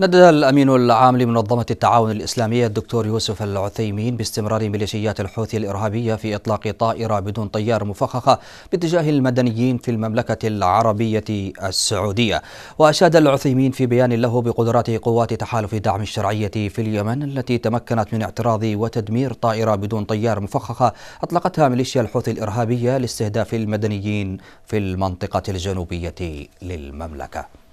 ندد الأمين العام لمنظمة التعاون الإسلامية الدكتور يوسف العثيمين باستمرار ميليشيات الحوثي الإرهابية في إطلاق طائرة بدون طيار مفخخة باتجاه المدنيين في المملكة العربية السعودية وأشاد العثيمين في بيان له بقدرات قوات تحالف دعم الشرعية في اليمن التي تمكنت من اعتراض وتدمير طائرة بدون طيار مفخخة أطلقتها ميليشيا الحوثي الإرهابية لاستهداف المدنيين في المنطقة الجنوبية للمملكة